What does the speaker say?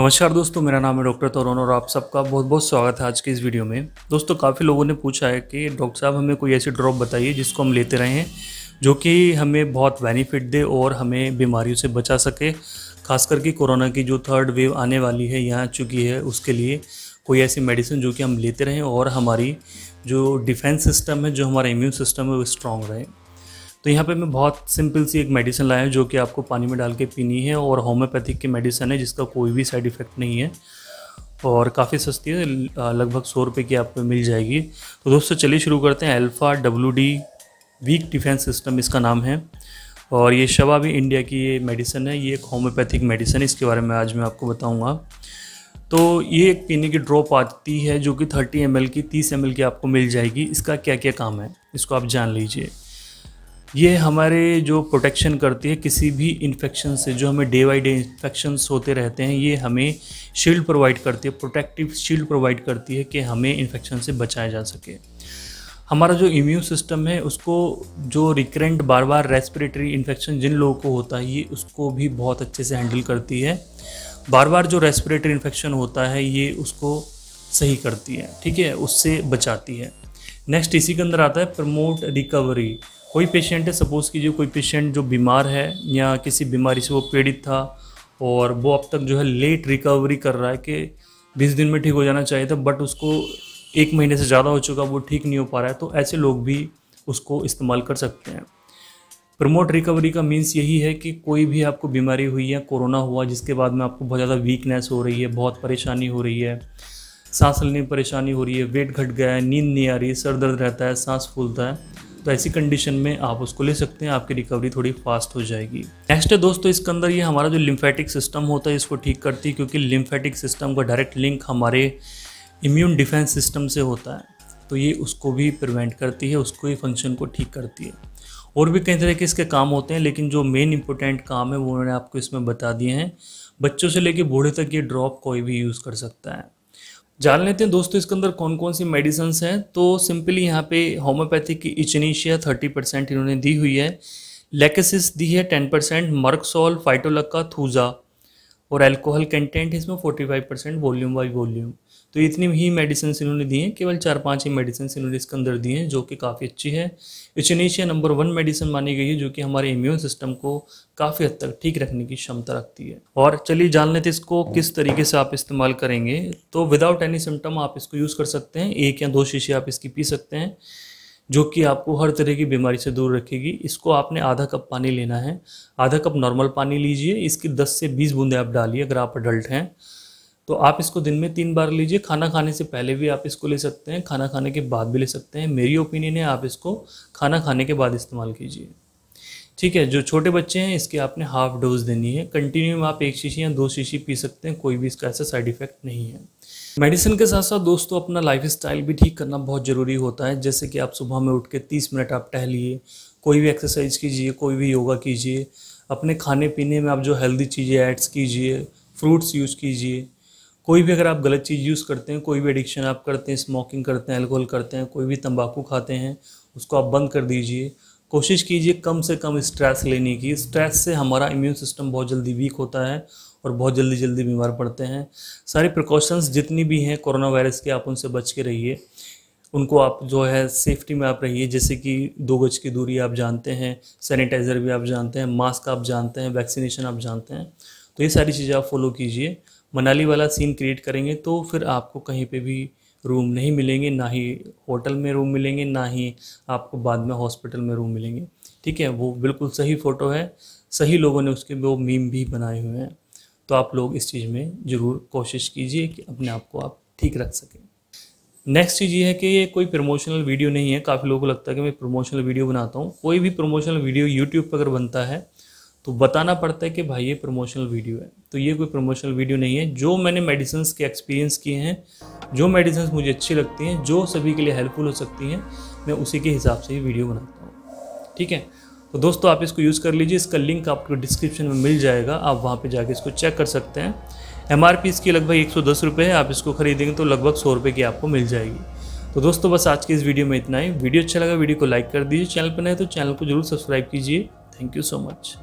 नमस्कार दोस्तों मेरा नाम है डॉक्टर तरुण और आप सबका बहुत बहुत स्वागत है आज के इस वीडियो में दोस्तों काफ़ी लोगों ने पूछा है कि डॉक्टर साहब हमें कोई ऐसी ड्रॉप बताइए जिसको हम लेते रहें जो कि हमें बहुत बेनिफिट दे और हमें बीमारियों से बचा सके खास करके कोरोना की जो थर्ड वेव आने वाली है यहाँ चुकी है उसके लिए कोई ऐसी मेडिसिन जो कि हम लेते रहें और हमारी जो डिफेंस सिस्टम है जो हमारा इम्यून सिस्टम है वो स्ट्रॉन्ग रहे तो यहाँ पे मैं बहुत सिंपल सी एक मेडिसिन लाया हूँ जो कि आपको पानी में डाल के पीनी है और होम्योपैथिक की मेडिसिन है जिसका कोई भी साइड इफ़ेक्ट नहीं है और काफ़ी सस्ती है लगभग सौ रुपये की आपको मिल जाएगी तो दोस्तों चलिए शुरू करते हैं alpha W D week defence system इसका नाम है और ये शबा भी इंडिया की ये मेडिसिन है ये एक होम्योपैथिक मेडिसिन है इसके बारे में आज मैं आपको बताऊँगा तो ये एक पीने की ड्रॉप आती है जो कि 30 एम की 30 एम की आपको मिल जाएगी इसका क्या क्या काम है इसको आप जान लीजिए ये हमारे जो प्रोटेक्शन करती है किसी भी इन्फेक्शन से जो हमें डे बाई डे इन्फेक्शन होते रहते हैं ये हमें शील्ड प्रोवाइड करती है प्रोटेक्टिव शील्ड प्रोवाइड करती है कि हमें इन्फेक्शन से बचाया जा सके हमारा जो इम्यून सिस्टम है उसको जो रिकरेंट बार बार रेस्पिरेटरी इन्फेक्शन जिन लोगों को होता है ये उसको भी बहुत अच्छे से हैंडल करती है बार बार जो रेस्पिरेटरी इन्फेक्शन होता है ये उसको सही करती है ठीक है उससे बचाती है नेक्स्ट इसी के अंदर आता है प्रमोट रिकवरी कोई पेशेंट है सपोज़ कीजिए कोई पेशेंट जो बीमार है या किसी बीमारी से वो पीड़ित था और वो अब तक जो है लेट रिकवरी कर रहा है कि बीस दिन में ठीक हो जाना चाहिए था बट उसको एक महीने से ज़्यादा हो चुका वो ठीक नहीं हो पा रहा है तो ऐसे लोग भी उसको इस्तेमाल कर सकते हैं प्रमोट रिकवरी का मीन्स यही है कि कोई भी आपको बीमारी हुई है कोरोना हुआ जिसके बाद में आपको बहुत ज़्यादा वीकनेस हो रही है बहुत परेशानी हो रही है सांस लेने में परेशानी हो रही है वेट घट गया है नींद नहीं आ रही है सर दर्द रहता है सांस फूलता है तो ऐसी कंडीशन में आप उसको ले सकते हैं आपकी रिकवरी थोड़ी फास्ट हो जाएगी नेक्स्ट है दोस्तों इसके अंदर ये हमारा जो लिम्फेटिक सिस्टम होता है इसको ठीक करती है क्योंकि लिम्फेटिक सिस्टम का डायरेक्ट लिंक हमारे इम्यून डिफेंस सिस्टम से होता है तो ये उसको भी प्रिवेंट करती है उसको ही फंक्शन को ठीक करती है और भी कई तरह के इसके काम होते हैं लेकिन जो मेन इंपॉर्टेंट काम है वो उन्होंने आपको इसमें बता दिए हैं बच्चों से लेकर बूढ़े तक ये ड्रॉप कोई भी यूज़ कर सकता है जान लेते हैं दोस्तों इसके अंदर कौन कौन सी मेडिसन हैं तो सिंपली यहाँ पे होम्योपैथी की इचनीशिया थर्टी परसेंट इन्होंने दी हुई है लेकेसिस दी है ten percent Merc sol Phytolacca Thuja और एल्कोहल कंटेंट इसमें forty five percent volume by volume तो इतनी ही मेडिसिन इन्होंने दी हैं केवल चार पांच ही मेडिसिन इन्होंने इसके अंदर दी हैं जो कि काफ़ी अच्छी है इचनेशिया नंबर वन मेडिसिन मानी गई है जो कि हमारे इम्यून सिस्टम को काफ़ी हद तक ठीक रखने की क्षमता रखती है और चलिए जान लेते इसको किस तरीके से आप इस्तेमाल करेंगे तो विदाउट एनी सिम्टम आप इसको यूज़ कर सकते हैं एक या दो शीशे आप इसकी पी सकते हैं जो कि आपको हर तरह की बीमारी से दूर रखेगी इसको आपने आधा कप पानी लेना है आधा कप नॉर्मल पानी लीजिए इसकी 10 से 20 बूंदें आप डालिए अगर आप अडल्ट हैं तो आप इसको दिन में तीन बार लीजिए खाना खाने से पहले भी आप इसको ले सकते हैं खाना खाने के बाद भी ले सकते हैं मेरी ओपिनियन है आप इसको खाना खाने के बाद इस्तेमाल कीजिए ठीक है जो छोटे बच्चे हैं इसके आपने हाफ डोज देनी है कंटिन्यू आप एक शीशी या दो शीशी पी सकते हैं कोई भी इसका ऐसा साइड इफेक्ट नहीं है मेडिसिन के साथ साथ दोस्तों अपना लाइफ स्टाइल भी ठीक करना बहुत ज़रूरी होता है जैसे कि आप सुबह में उठ के तीस मिनट आप टहलिए कोई भी एक्सरसाइज कीजिए कोई भी योगा कीजिए अपने खाने पीने में आप जो हेल्दी चीज़ें ऐड्स कीजिए फ्रूट्स यूज़ कीजिए कोई भी अगर आप गलत चीज़ यूज़ करते हैं कोई भी एडिक्शन आप करते हैं स्मोकिंग करते हैं अल्कोहल करते हैं कोई भी तंबाकू खाते हैं उसको आप बंद कर दीजिए कोशिश कीजिए कम से कम स्ट्रेस लेने की स्ट्रेस से हमारा इम्यून सिस्टम बहुत जल्दी वीक होता है और बहुत जल्दी जल्दी बीमार पड़ते हैं सारी प्रिकॉशंस जितनी भी हैं कोरोना वायरस के आप उनसे बच के रहिए उनको आप जो है सेफ्टी में आप रहिए जैसे कि दो गज की दूरी आप जानते हैं सैनिटाइज़र भी आप जानते हैं मास्क आप जानते हैं वैक्सीनेशन आप जानते हैं तो ये सारी चीज़ें आप फॉलो कीजिए मनाली वाला सीन क्रिएट करेंगे तो फिर आपको कहीं पे भी रूम नहीं मिलेंगे ना ही होटल में रूम मिलेंगे ना ही आपको बाद में हॉस्पिटल में रूम मिलेंगे ठीक है वो बिल्कुल सही फ़ोटो है सही लोगों ने उसके वो मीम भी बनाए हुए हैं तो आप लोग इस चीज़ में ज़रूर कोशिश कीजिए कि अपने आप को आप ठीक रख सकें नेक्स्ट चीज़ ये है कि ये कोई प्रमोशनल वीडियो नहीं है काफ़ी लोगों को लगता है कि मैं प्रमोशनल वीडियो बनाता हूँ कोई भी प्रमोशनल वीडियो यूट्यूब पर अगर बनता है तो बताना पड़ता है कि भाई ये प्रमोशनल वीडियो है तो ये कोई प्रमोशनल वीडियो नहीं है जो मैंने मेडिसिन के एक्सपीरियंस किए हैं जो मेडिसिन मुझे अच्छी लगती हैं जो सभी के लिए हेल्पफुल हो सकती हैं मैं उसी के हिसाब से ही वीडियो बनाता हूँ ठीक है तो दोस्तों आप इसको यूज़ कर लीजिए इसका लिंक आपको डिस्क्रिप्शन में मिल जाएगा आप वहाँ पर जाके इसको चेक कर सकते हैं एम इसकी लगभग एक सौ है आप इसको खरीदेंगे तो लगभग सौ रुपये की आपको मिल जाएगी तो दोस्तों बस आज के इस वीडियो में इतना ही वीडियो अच्छा लगा वीडियो को लाइक कर दीजिए चैनल पर नए तो चैनल को जरूर सब्सक्राइब कीजिए थैंक यू सो मच